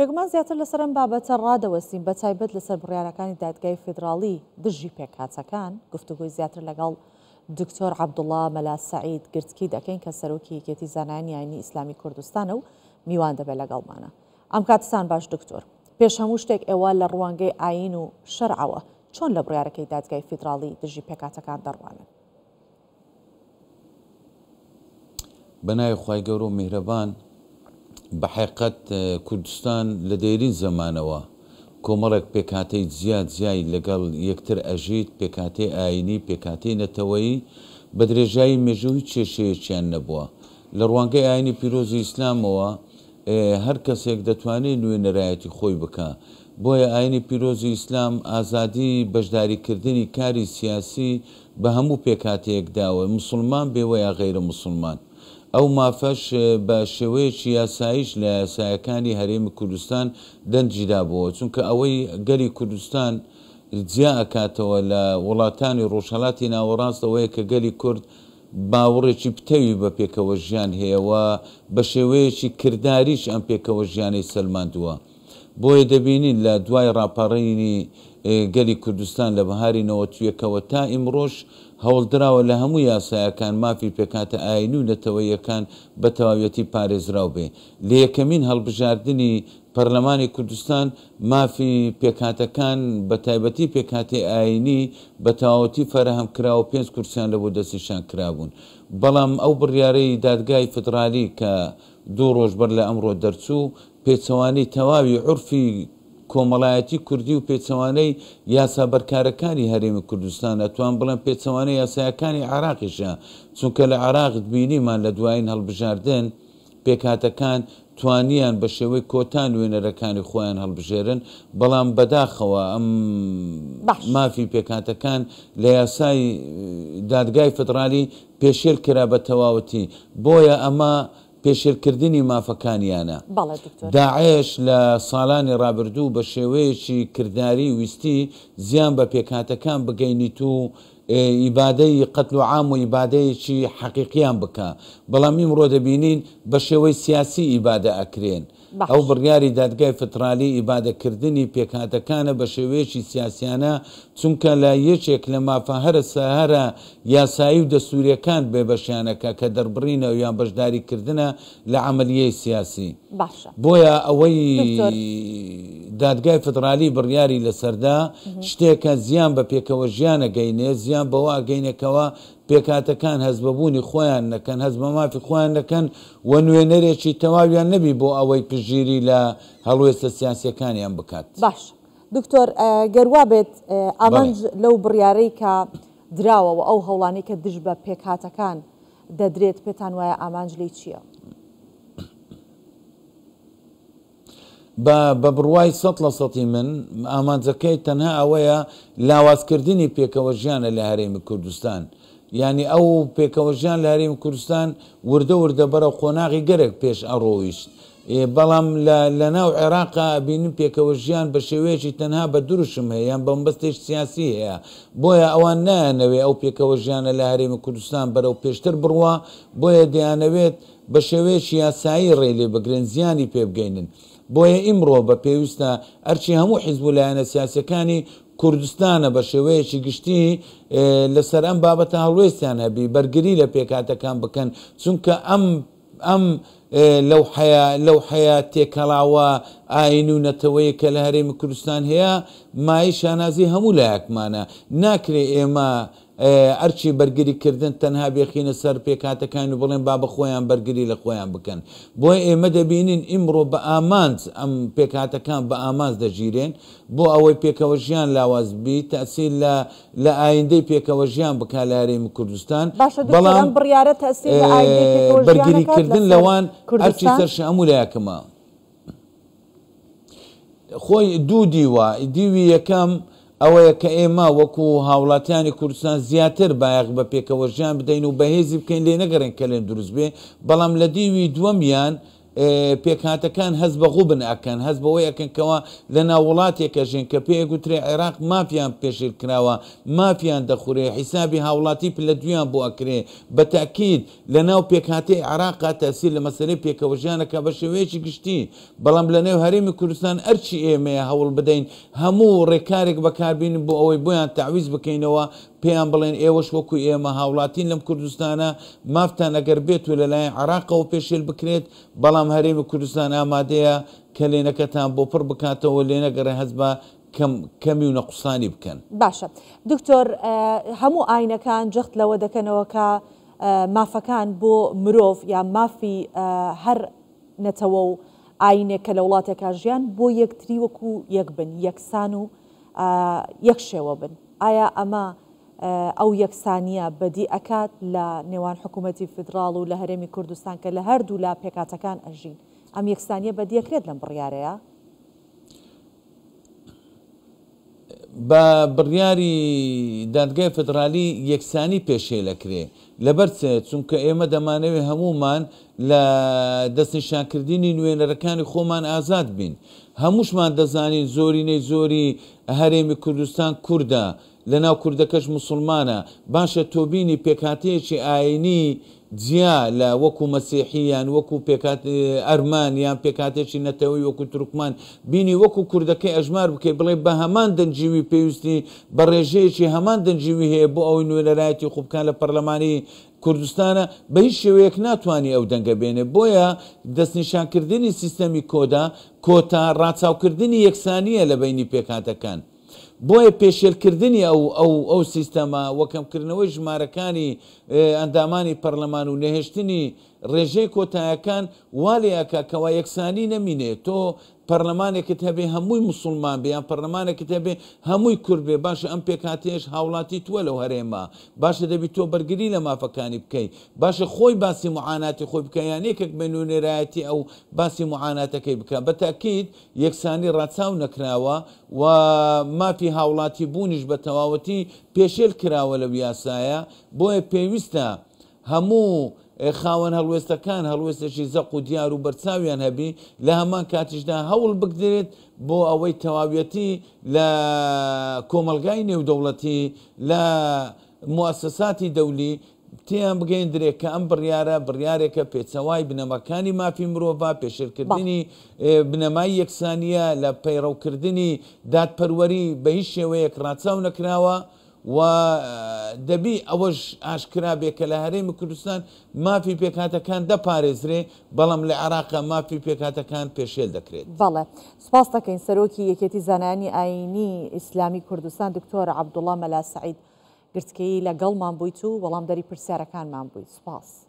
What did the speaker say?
پێگومان زیاتر لەسەر ئەم بابەتە ڕادەوەستیم بە تایبەت لەسەر بڕیارەکانی دادگای فدراڵی دژی پێکاتەکان گفتوگوی زیاتر لەگەڵ دکتۆر عبدوڵا مەلا سعید گرتکی دەکەین کە سەرۆکی یەکێتی زانانیانی ئیسلامی کوردستانە و میوان دەبێت لەگەڵمانە ئەم کاتستان باش دکتۆر پێش هەموو شتێک ئێوە لە ڕوانگەی ئاین و شەرعەوە چۆن لە بڕیارەکەی دادگای فیدراڵی دژی پێکاتەکان دەڕوانن بەنای خی گەور و میهرەبان بە حقیقت کوردستان لە دەیرین زمانەوە کۆمەڵێک پێکاتەی زیاد زیای لەگەڵ یەکتر ئەژیت پێکاتەی ئاینی پێکاتەی نەتەوەی بە درێژایی مێژووی کێشەیەکیان نەبووە لە ڕوانگەی ئاینی پیرۆزی ئیسلامەوە هەر کەسێک دەتوانێت نوێنەرایەتی خۆی بکە بۆیە ئاینی پیرۆزی ئیسلام ئازادی بەشداریکردنی کاری سیاسی بە هەموو پێکاتەیەک داوە مسلمان بێوەیە غیرە مسلمان ئەو مافەش بە شێوەیەکی یاساییش لە یاسایەکانی هەرێمی کوردستان دەنجیدا بووە چونکە ئەوەی گەری کوردستان جیا ئەکاتەوە لە وڵاتانی ڕۆژهڵاتی ناوەڕاستەوەی کە گەلی کورد باوەڕێکی پتەوی بە پێکەوە ژیان هەیەەوە بە شێوەیەکی کردداریش ئەم پێکەوە ژیانی سلماندووە. بۆیە دەبینین لە دوای راپەڕینی گەلی کوردستان لە بەهاری نەوەتویەکەوە تا ئیمڕۆژ هەوڵدراوە لە هەموو یاسایەکان مافی پێکاتە ئاین و نەتەوەیەکان بە تەواوەتی پارێزراو بێ لە یەکەمین هەڵبژاردننی پەرلەمانی کوردستان مافی پێکاتەکان بە تایبەتی پێکاتی ئاینی بە تاوەتی فەرەهم کراوە پێنج کورسیان لە بۆ دەستیشان کرابوون بەڵام ئەو بڕیارەی دادگای فترالی کە دوو ڕۆژ بەر لە ئەمڕۆ دەرچوو پێچەوانی تەواوی عرفی کۆمەڵایەتی کوردی و پێچەوانەی یاسا بەرکارەکانی هەرێمی کوردستان ئەتوان بڵێن پێچەوانە یاسایەکانی عراقیشە چونکە لە عراقت بینیمان لە دوایین هەڵبژاردن پێکاتەکان توانیان بە شێوەی کۆتان وێنەرەکانی خۆیان هەڵبژێرن بەڵام بەداخەوە ئەم مافی پێکاتەکان لە یاسای دادگای فترالی پێشێر کرا بە تەواوەتی بۆیە ئەمە پێشێرکردنی مافەکانیانە داعش لە ساڵانی رابرردوو بە شێوەیەکی کردداری ویستی زیان بە پێکاتەکان بگەینیت و ئیبادەی قەت و عام و ئیبادەیەکی حەقیقیان بکە بەڵامی مرۆ دەبینین بە شێوەی سیاسی ئیبادە ئەکرێن ئەو بڕیاری دادگای فترالی ئیبادەکردنی پێکاتەکانە بە شێوەیەکی سیاسیانە چونکە لە یەکێک لە مافە هەرە سەهرە یاسایی و دەسووریەکان بێ بەشیانەکە کە دەربڕینە یان بەشداریکردنە لە عملیەی سیاسی بۆیە ئەوەی دادگای فترالی بڕیاری لەسەردا شتێکە زیان بە پێکەوە ژیانە گەینێ زیان بەوە گەینێکەوە پێکاتەکان هەزبەبوونی خۆیان نەکەن هەز بە مافی خۆیان دەکەن و نوێنەرێکی تەواویان نەبی بۆ ئەوەی پژگیری لە هەڵوێستە سیاسەکانیان بکات باش دکتۆر گەروا بێت ئامانج لەو بڕیارەی کە دراوە و ئەو هەوڵانی کە دژ بە پێکاتەکان دەدرێت پێتان وایە ئامانج لی چییە؟ بە بڕوای سە لە سەی من ئامانجەکەی تەنها ئەوەیە لاوازکردنی پێکەوە ژیانە لە هەرێمی کوردستان. ینی ئەو پێکەوە ژیان لە هەرێمی کوردستان وردە وردە بەرە خۆناغی گەرێک پێش ئەڕۆیشت. بەڵام لە ناو عێراقا بینن پێکەوە ژیان بە شێوەیەکی تەنها بە دروشم هەیە یان بەمبەستێک سیاسی هەیە بۆیە ئەوان نانەوێ ئەو پێکەوە ژیانە لە هەرێمی کوردستان بەرەو پێشتر بڕوە بۆیە دەیانەوێت بە شێوەیەکی یاسایی ڕێلێ بەگرێن زیانی پێبگەینن بۆیە ئیمڕۆ بە پێویستە ئەرچی هەموو حیزبوو لایەنە سیاسەکانی کوردستانە بە شێوەیەکی گشتی لەسەر ئەم بابەتە هەڵوێستیان هەبی بەرگری لە پێکاتەکان بکەن چونکە ئەم ئەم لەو لەو حەیە تێکەڵاوە ئاین و نەتەوەی کە لە هەرێمی کوردستان هەیە مای شانازی هەموو لایەکمانە ناکرێ ئێمە ئەرچی بەرگریکردن تەنها بێخینە سەر پێکاتەکان و بڵێن با بە خۆیان بەرگری لە خۆیان بکەن بۆی ئێمە دەبینین ئیمڕۆ بە ئامانز ئەم پێکاتەکان بە ئاماز دەژیرێن بۆ ئەوەی پێکەوە ژیان لاواز بی تاسی لە لە ئایندەی پێکەوە ژیان بک لارێم کوردستان بەڵام بڕیاە بەرگریکردن لەوان هەرچی سەر شەمولایەکەمە خۆی دوو دیوە دیوی یەکەم ئەوەیە کە ئێمە وەکو هاوڵاتیانی کوردستان زیاتر بایەق بە پێکەوەژیان بدەین و بەهێزی بکەین لێ نەگەڕێن کە لێن دروست بێ بەڵام لە دیوی دووەمیان پێکهاتەکان هەز بە غوبن ئەکەن هەز بەوەی ئەکنکەوە لە ناوڵاتێکە ژین کە پێگوترێ عێراق مافیان پێشیر کراوە مافیان دەخورێ حیسابی هاوڵاتی لە دویان بۆ ئەکرێ بە تاکید لە ناو پێکهاتی عراقا تەسی لە مەسەری پێکەوەژیانەکە بە شێوەیەکی گشتی بەڵام لە نێو هەرمی کوردستان ئەرچی ئێمەیە هەوڵ بدەین هەموو ڕێکارێک بەکاربین بۆ ئەوەی بۆیان تعویز بکەینەوە پێیان بڵێن ئێوەش وەکو ئێمە هاوڵاتین لەم کوردستانە مافتان ئەگەر بێت و لەلایەن عراقەوە پێشێل بکرێت بەڵام هەرێمە کوردستان ئامادەیە کە لێنەکەتان بۆ پڕ بکاتەوە لێنەگەڕێ هەز بە کەمی و نەقسانی بکەن باشە دکتۆر هەموو ئاینەکان جخت لەوە دەکەنەوە کە مافەکان بۆ مرۆڤ یا مافی هەر نەتەوە و ئاینێک کە لە وڵاتێکا ژیان بۆ یەکتری وەکو یەک بن یەکسان و یەک شێوە بن ئایا ئەمە ئەو یەکسانیە بەدی ئەکات لە نێوان حکوومەتی فدراڵ و لە هەرێمی کوردستان کە لە هەردوو لا پێکاتەکان ئەژین ئەم یەکسانیە بەدیەکرێت لەم بڕیارەیە بە بڕیاری دادگای فدرالی یەکسانی پێشێ لەکرێ لەبەر چونکە ئێمە دەمانەوێت هەمومان لە دەستنیشانکردنی نوێنەرەکانی خۆمان ئازاد بین هەمووشمان دەزانین زۆرینەی زۆری هەرێمی کوردستان کووردە لەناو کوردەکەش مسلمانە باشە تۆبینی پێکاتەیەکی ئاینی جیا لە وەکو مەسیحیان وەکو ئەرمانیان پێکاتێکی نەتەوەی وەکو ترکمان بینی وەکو کوردەکەی ئەژمار بکەی بڵێ بە هەمان دەنجیوی پێویستی بە ڕێژەیەکی هەمان دەنجیوی هەیە بۆ ئەوی نوێنەرایەتی خوبکان لە پەرلەمانی کوردستانە بە هیچ شێوەیەک ناتوانانی ئەو دەنگە بێنێ بۆیە دەستنیشانکردنی سیستەمی کۆدا کۆتا ڕاچاوکردنی یەکسانیە لە بینی پێکاتەکان. بۆیە پێشێرکردنی ئەو ئەو ئەو سیستەما وەکەمکردنەوەی ژمارەکانی ئەندامانی پەرلەمان و نەهێشتنی ڕێژەی کۆتایەکان والەکە کەوا یەکسانی نەمینێت تۆ پەرلەمانێکت هەبێ هەمووی مسلمان بیان پەرلەمانێکت هەبێ هەمووی کوربێ باشە ئەم پێکاتێش هاوڵاتی توە لەو هەرێما باشە دەبی تۆ بەرگری لە مافەکانی بکەیت باشە خۆی باسی معاناتی خۆی بکەیان یەکێک بنوونێرایەتی ئەو باسی معاناتەکەی بکە بە تاکیید یەکسانی ڕاچاو نەکراوە و مافی هاوڵاتی بوونیش بە تەواوەتی پێشێل کراوە لە یاسایە بۆیە پێویستە هەموو خاوەن هەلوێستەکان هەلوێستێکی زەق و دیار و بەرچاویان هەبی لە هەمان کاتیشدا هەوڵ بگدرێت بۆ ئەوەی تەواویەتی لە کۆمەلگای نێودەوڵەتی لە موسەساتی دەولی تیان بگەیندرێت کە ئەم بڕیارە بڕیارێکە پێچەوای بنەمەکانی مافی مرۆڤ پێشرکردنی بنەمای یەکسانیە لە پەیڕەوکردنی دادپەروەری بە هیچ شێوەیەک ڕاچاو نەکراوە و دەبی ئەوەش ئاشکرا بێ کە لە هەرێمی کوردستان مافی پێکاتەکان دەپارێزرێ بەڵام لە عراقا مافی پێکاتەکان پێشێل دەکرێت بەڵێ سپاس دەکەین سەرۆکی یەکێتی زانانی ئاینی ئیسلامی کوردستان دکتۆر عبدوڵە مەلا سعید گرتکەی لەگەڵمان بوویت و وەڵام دەری پرسیارەکانمان بوویت سپاس.